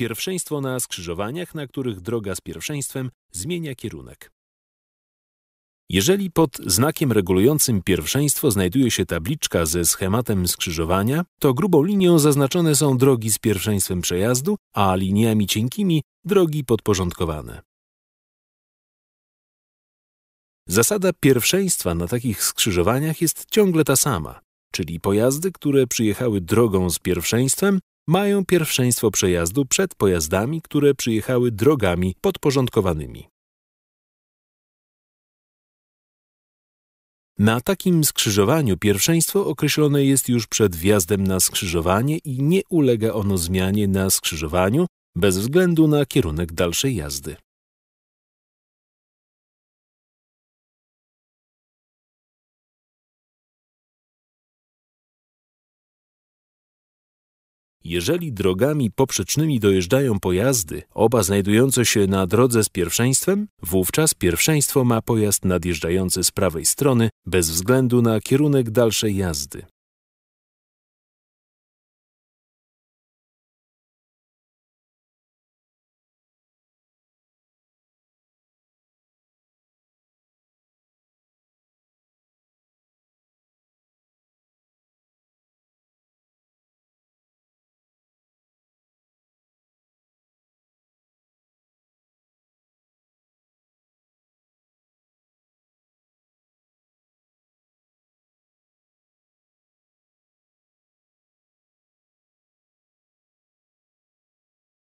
Pierwszeństwo na skrzyżowaniach, na których droga z pierwszeństwem zmienia kierunek. Jeżeli pod znakiem regulującym pierwszeństwo znajduje się tabliczka ze schematem skrzyżowania, to grubą linią zaznaczone są drogi z pierwszeństwem przejazdu, a liniami cienkimi drogi podporządkowane. Zasada pierwszeństwa na takich skrzyżowaniach jest ciągle ta sama, czyli pojazdy, które przyjechały drogą z pierwszeństwem, mają pierwszeństwo przejazdu przed pojazdami, które przyjechały drogami podporządkowanymi. Na takim skrzyżowaniu pierwszeństwo określone jest już przed wjazdem na skrzyżowanie i nie ulega ono zmianie na skrzyżowaniu bez względu na kierunek dalszej jazdy. Jeżeli drogami poprzecznymi dojeżdżają pojazdy, oba znajdujące się na drodze z pierwszeństwem, wówczas pierwszeństwo ma pojazd nadjeżdżający z prawej strony, bez względu na kierunek dalszej jazdy.